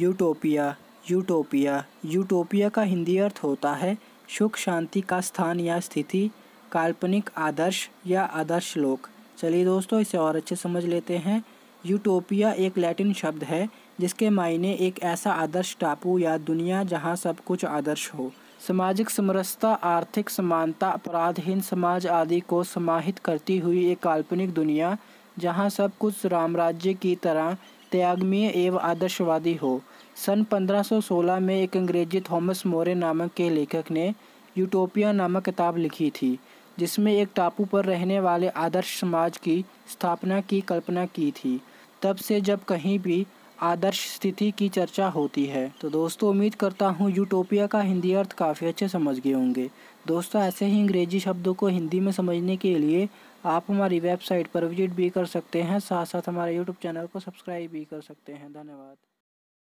utopia utopia utopia का हिंदी अर्थ होता है सुख शांति का स्थान या स्थिति काल्पनिक आदर्श या आदर्श लोक चलिए दोस्तों इसे और अच्छे समझ लेते हैं यूटोपिया एक लैटिन शब्द है जिसके मायने एक ऐसा आदर्श टापू या दुनिया जहां सब कुछ आदर्श हो सामाजिक समरसता आर्थिक समानता अपराधहीन समाज आदि को समाहित करती हुई एक काल्पनिक दुनिया जहां सब कुछ रामराज्य की तरह त्यागमीय एवं आदर्शवादी हो सन 1516 में एक अंग्रेजी थॉमस मोरे नामक के लेखक ने यूटोपिया नामक किताब लिखी थी जिसमें एक टापू पर रहने वाले आदर्श समाज की स्थापना की कल्पना की थी तब से जब कहीं भी आदर्श स्थिति की चर्चा होती है तो दोस्तों उम्मीद करता हूँ यूटोपिया का हिंदी अर्थ काफ़ी अच्छे समझ गए होंगे दोस्तों ऐसे ही अंग्रेजी शब्दों को हिंदी में समझने के लिए आप हमारी वेबसाइट पर विजिट भी कर सकते हैं साथ साथ हमारे यूट्यूब चैनल को सब्सक्राइब भी कर सकते हैं धन्यवाद